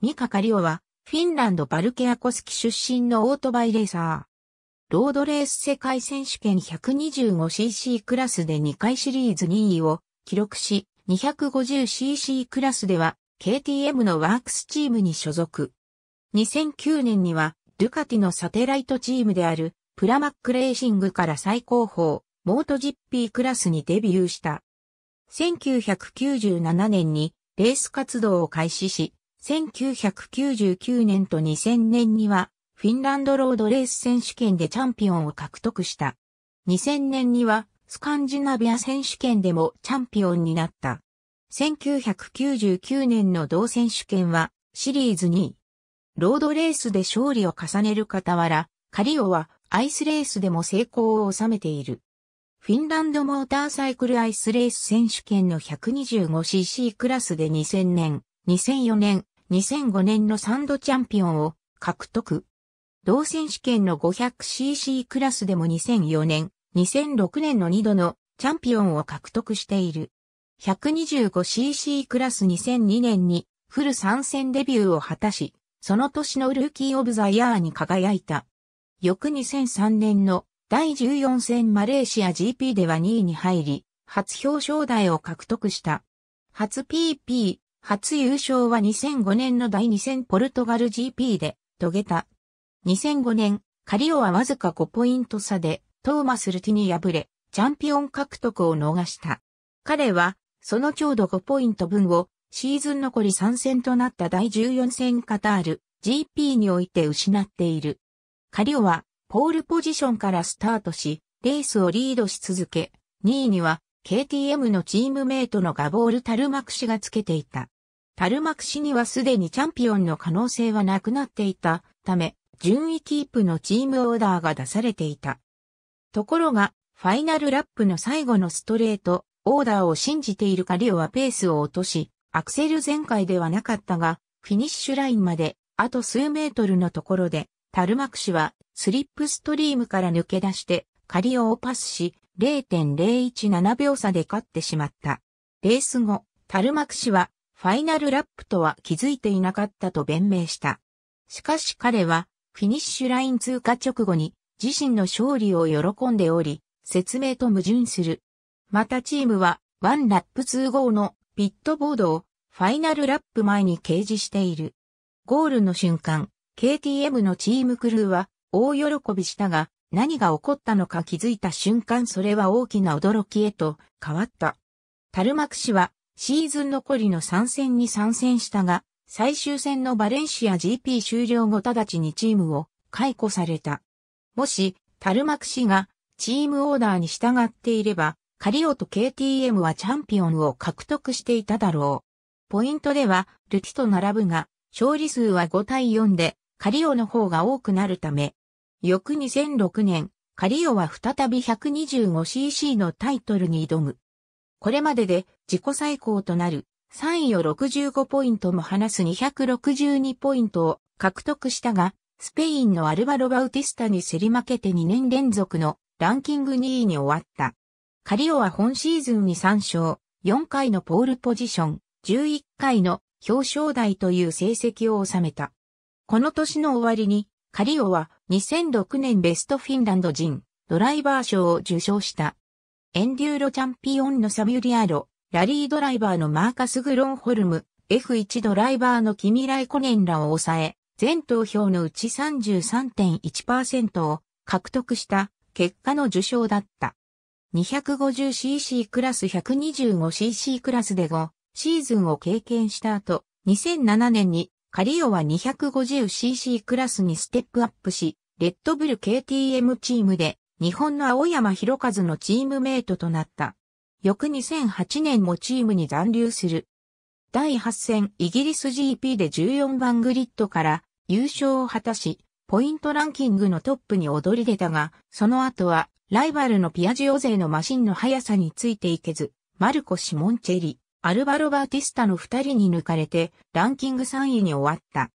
ミカ・カリオは、フィンランドバルケアコスキ出身のオートバイレーサー。ロードレース世界選手権 125cc クラスで2回シリーズ2位を記録し、250cc クラスでは KTM のワークスチームに所属。2009年には、ドゥカティのサテライトチームである、プラマックレーシングから最高峰、モートジッピークラスにデビューした。1997年にレース活動を開始し、1999年と2000年には、フィンランドロードレース選手権でチャンピオンを獲得した。2000年には、スカンジナビア選手権でもチャンピオンになった。1999年の同選手権は、シリーズ2位。ロードレースで勝利を重ねる傍ら、カリオはアイスレースでも成功を収めている。フィンランドモーターサイクルアイスレース選手権の 125cc クラスで2000年、2004年、2005年の3度チャンピオンを獲得。同選手権の 500cc クラスでも2004年、2006年の2度のチャンピオンを獲得している。125cc クラス2002年にフル参戦デビューを果たし、その年のルーキーオブザイヤーに輝いた。翌2003年の第14戦マレーシア GP では2位に入り、初表彰台を獲得した。初 PP、初優勝は2005年の第2戦ポルトガル GP で遂げた。2005年、カリオはわずか5ポイント差でトーマス・ルティに敗れ、チャンピオン獲得を逃した。彼は、そのちょうど5ポイント分を、シーズン残り3戦となった第14戦カタール GP において失っている。カリオは、ポールポジションからスタートし、レースをリードし続け、2位には、KTM のチームメイトのガボール・タルマク氏がつけていた。タルマクシにはすでにチャンピオンの可能性はなくなっていたため、順位キープのチームオーダーが出されていた。ところが、ファイナルラップの最後のストレート、オーダーを信じているカリオはペースを落とし、アクセル全開ではなかったが、フィニッシュラインまで、あと数メートルのところで、タルマクシは、スリップストリームから抜け出して、カリオをパスし、0.017秒差で勝ってしまった。レース後、タルマクシは、ファイナルラップとは気づいていなかったと弁明した。しかし彼は、フィニッシュライン通過直後に、自身の勝利を喜んでおり、説明と矛盾する。またチームは、ワンラップ通号のピットボードを、ファイナルラップ前に掲示している。ゴールの瞬間、KTM のチームクルーは、大喜びしたが、何が起こったのか気づいた瞬間それは大きな驚きへと変わった。タルマク氏はシーズン残りの参戦に参戦したが、最終戦のバレンシア GP 終了後直ちにチームを解雇された。もし、タルマク氏がチームオーダーに従っていれば、カリオと KTM はチャンピオンを獲得していただろう。ポイントでは、ルキと並ぶが、勝利数は5対4で、カリオの方が多くなるため、翌2006年、カリオは再び 125cc のタイトルに挑む。これまでで自己最高となる3位を65ポイントも離す262ポイントを獲得したが、スペインのアルバロ・バウティスタに競り負けて2年連続のランキング2位に終わった。カリオは本シーズンに3勝、4回のポールポジション、11回の表彰台という成績を収めた。この年の終わりに、カリオは2006年ベストフィンランド人、ドライバー賞を受賞した。エンデューロチャンピオンのサミュリアロ、ラリードライバーのマーカス・グロンホルム、F1 ドライバーのキミライコネンらを抑え、全投票のうち33.1%を獲得した結果の受賞だった。250cc クラス 125cc クラスで5シーズンを経験した後、2007年にカリオは 250cc クラスにステップアップし、レッドブル KTM チームで日本の青山博和のチームメイトとなった。翌2008年もチームに残留する。第8戦イギリス GP で14番グリッドから優勝を果たし、ポイントランキングのトップに躍り出たが、その後はライバルのピアジオ勢のマシンの速さについていけず、マルコ・シモンチェリ、アルバロ・バーティスタの2人に抜かれて、ランキング3位に終わった。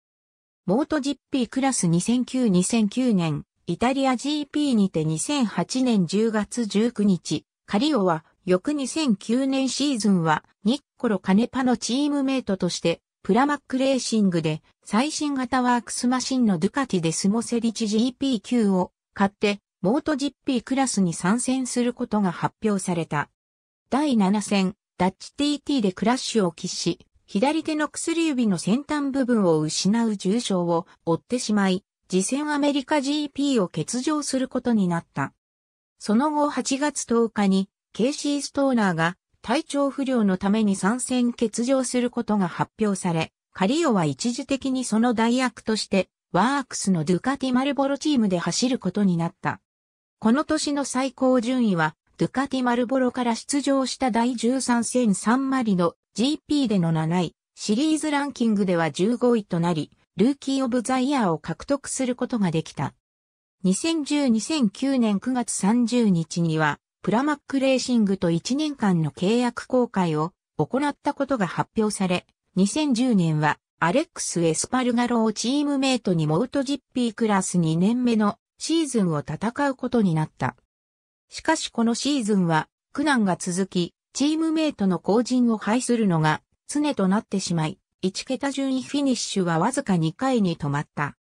モート GP クラス2009-2009年、イタリア GP にて2008年10月19日、カリオは翌2009年シーズンはニッコロ・カネパのチームメイトとしてプラマックレーシングで最新型ワークスマシンのドゥカティでスモセリチ GP 級を買ってモート GP クラスに参戦することが発表された。第7戦、ダッチ TT でクラッシュを喫し、左手の薬指の先端部分を失う重傷を負ってしまい、次戦アメリカ GP を欠場することになった。その後8月10日に、ケイシー・ストーナーが体調不良のために参戦欠場することが発表され、カリオは一時的にその代役として、ワークスのドゥカティ・マルボロチームで走ることになった。この年の最高順位は、ドゥカティ・マルボロから出場した第13戦3マリの GP での7位、シリーズランキングでは15位となり、ルーキー・オブ・ザ・イヤーを獲得することができた。2010-2009年9月30日には、プラマックレーシングと1年間の契約公開を行ったことが発表され、2010年はアレックス・エスパルガロをチームメイトにモートジッピークラス2年目のシーズンを戦うことになった。しかしこのシーズンは苦難が続き、チームメイトの後陣を排するのが常となってしまい、1桁順位フィニッシュはわずか2回に止まった。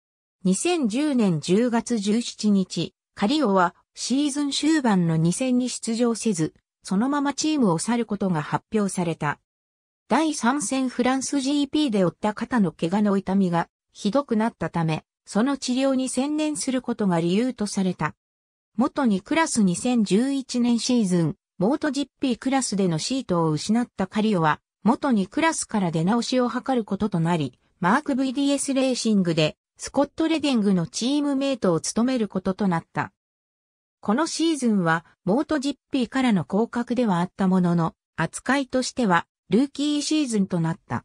2010年10月17日、カリオはシーズン終盤の2戦に出場せず、そのままチームを去ることが発表された。第3戦フランス GP で負った肩の怪我の痛みがひどくなったため、その治療に専念することが理由とされた。元にクラス2011年シーズン、モート GP クラスでのシートを失ったカリオは、元にクラスから出直しを図ることとなり、マーク VDS レーシングでスコット・レディングのチームメイトを務めることとなった。このシーズンは、モートジッピーからの降格ではあったものの、扱いとしては、ルーキーシーズンとなった。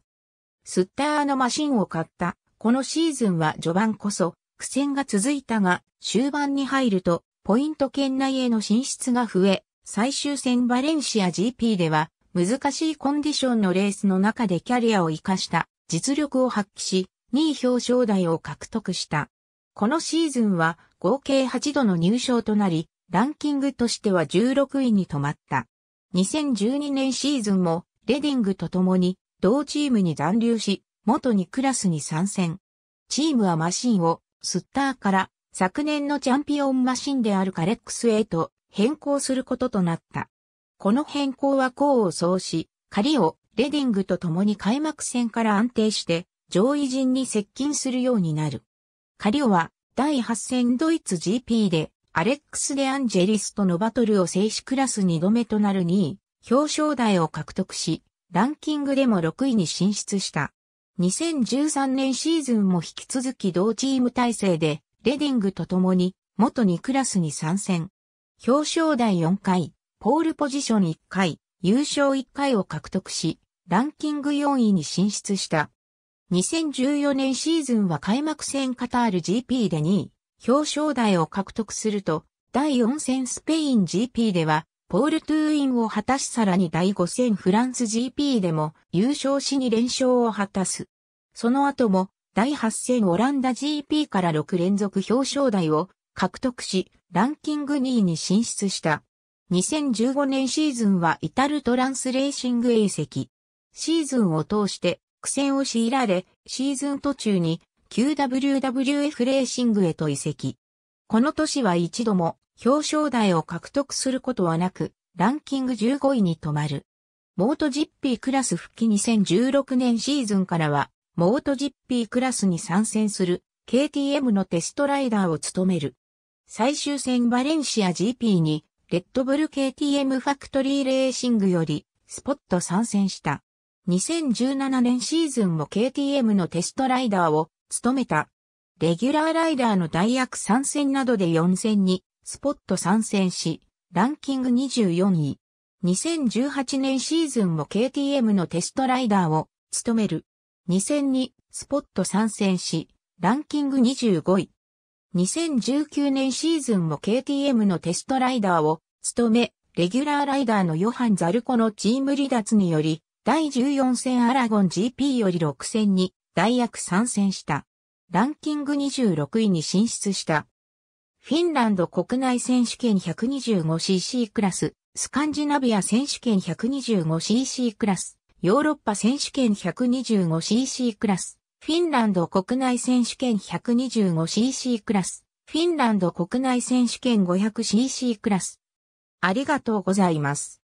スッターのマシンを買った。このシーズンは序盤こそ、苦戦が続いたが、終盤に入ると、ポイント圏内への進出が増え、最終戦バレンシア GP では、難しいコンディションのレースの中でキャリアを活かした実力を発揮し、2位表彰台を獲得した。このシーズンは合計8度の入賞となり、ランキングとしては16位に止まった。2012年シーズンもレディングと共に同チームに残留し、元にクラスに参戦。チームはマシンをスッターから昨年のチャンピオンマシンであるカレックスへと変更することとなった。この変更は功を奏し、リをレディングと共に開幕戦から安定して上位陣に接近するようになる。カリオは第8戦ドイツ GP でアレックス・デ・アンジェリスとのバトルを制止クラス2度目となる2位、表彰台を獲得し、ランキングでも6位に進出した。2013年シーズンも引き続き同チーム体制で、レディングと共に元2クラスに参戦。表彰台4回、ポールポジション1回、優勝1回を獲得し、ランキング4位に進出した。2014年シーズンは開幕戦カタール GP で2位、表彰台を獲得すると、第4戦スペイン GP では、ポールトゥーインを果たしさらに第5戦フランス GP でも優勝しに連勝を果たす。その後も、第8戦オランダ GP から6連続表彰台を獲得し、ランキング2位に進出した。2015年シーズンはイタルトランスレーシング A 席。シーズンを通して苦戦を強いられ、シーズン途中に QWWF レーシングへと移籍。この年は一度も表彰台を獲得することはなく、ランキング15位に止まる。モートジッピークラス復帰2016年シーズンからは、モートジッピークラスに参戦する KTM のテストライダーを務める。最終戦バレンシア GP にレッドブル KTM ファクトリーレーシングより、スポット参戦した。2017年シーズンも KTM のテストライダーを務めた。レギュラーライダーの代役参戦などで4戦に、スポット参戦し、ランキング24位。2018年シーズンも KTM のテストライダーを務める。2戦にスポット参戦し、ランキング25位。2019年シーズンも KTM のテストライダーを務め、レギュラーライダーのヨハン・ザルコのチーム離脱により、第14戦アラゴン GP より6戦に、代役参戦した。ランキング26位に進出した。フィンランド国内選手権 125cc クラス、スカンジナビア選手権 125cc クラス、ヨーロッパ選手権 125cc クラス、フィンランド国内選手権 125cc クラス、フィンランド国内選手権 500cc クラス。ありがとうございます。